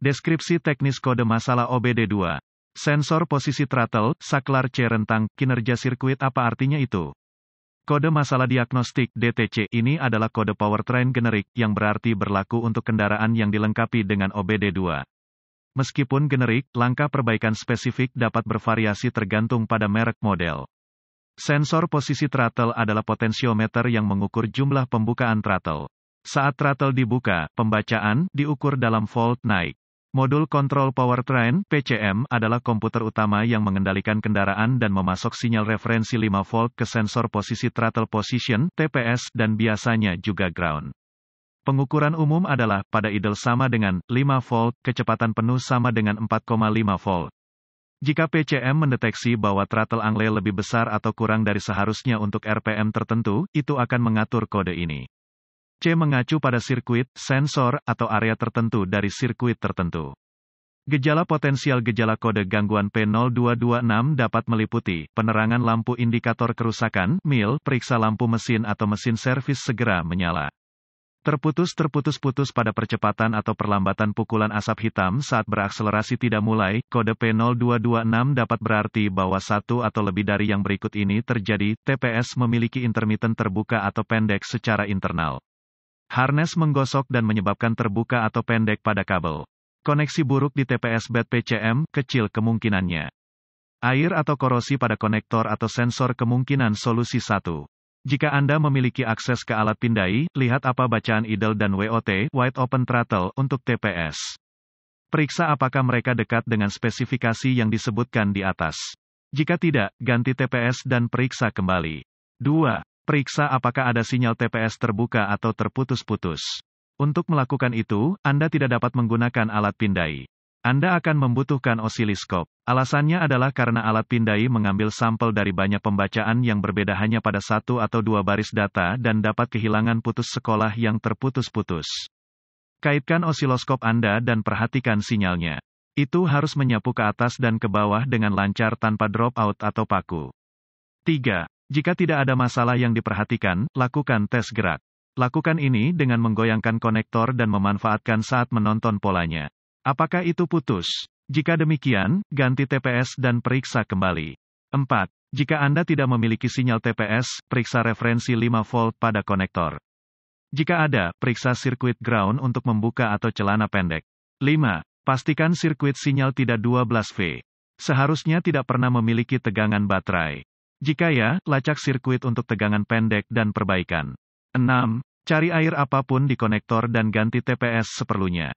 Deskripsi teknis kode masalah OBD2. Sensor posisi throttle, saklar C rentang, kinerja sirkuit apa artinya itu? Kode masalah diagnostik DTC ini adalah kode powertrain generik yang berarti berlaku untuk kendaraan yang dilengkapi dengan OBD2. Meskipun generik, langkah perbaikan spesifik dapat bervariasi tergantung pada merek model. Sensor posisi throttle adalah potensiometer yang mengukur jumlah pembukaan throttle. Saat throttle dibuka, pembacaan diukur dalam volt naik. Modul kontrol powertrain (PCM) adalah komputer utama yang mengendalikan kendaraan dan memasok sinyal referensi 5 volt ke sensor posisi throttle position (TPS) dan biasanya juga ground. Pengukuran umum adalah pada idle sama dengan 5 volt, kecepatan penuh sama dengan 4,5 volt. Jika PCM mendeteksi bahwa throttle angle lebih besar atau kurang dari seharusnya untuk RPM tertentu, itu akan mengatur kode ini. C. Mengacu pada sirkuit, sensor, atau area tertentu dari sirkuit tertentu. Gejala potensial gejala kode gangguan P0226 dapat meliputi penerangan lampu indikator kerusakan, mil, periksa lampu mesin atau mesin servis segera menyala. Terputus terputus-putus pada percepatan atau perlambatan pukulan asap hitam saat berakselerasi tidak mulai, kode P0226 dapat berarti bahwa satu atau lebih dari yang berikut ini terjadi, TPS memiliki intermittent terbuka atau pendek secara internal. Harness menggosok dan menyebabkan terbuka atau pendek pada kabel. Koneksi buruk di TPS bed PCM, kecil kemungkinannya. Air atau korosi pada konektor atau sensor kemungkinan solusi 1. Jika Anda memiliki akses ke alat pindai, lihat apa bacaan idle dan WOT, wide open throttle, untuk TPS. Periksa apakah mereka dekat dengan spesifikasi yang disebutkan di atas. Jika tidak, ganti TPS dan periksa kembali. 2. Periksa apakah ada sinyal TPS terbuka atau terputus-putus. Untuk melakukan itu, Anda tidak dapat menggunakan alat pindai. Anda akan membutuhkan osiliskop. Alasannya adalah karena alat pindai mengambil sampel dari banyak pembacaan yang berbeda hanya pada satu atau dua baris data dan dapat kehilangan putus sekolah yang terputus-putus. Kaitkan osiloskop Anda dan perhatikan sinyalnya. Itu harus menyapu ke atas dan ke bawah dengan lancar tanpa drop out atau paku. 3. Jika tidak ada masalah yang diperhatikan, lakukan tes gerak. Lakukan ini dengan menggoyangkan konektor dan memanfaatkan saat menonton polanya. Apakah itu putus? Jika demikian, ganti TPS dan periksa kembali. 4. Jika Anda tidak memiliki sinyal TPS, periksa referensi 5 volt pada konektor. Jika ada, periksa sirkuit ground untuk membuka atau celana pendek. 5. Pastikan sirkuit sinyal tidak 12V. Seharusnya tidak pernah memiliki tegangan baterai. Jika ya, lacak sirkuit untuk tegangan pendek dan perbaikan. 6. Cari air apapun di konektor dan ganti TPS seperlunya.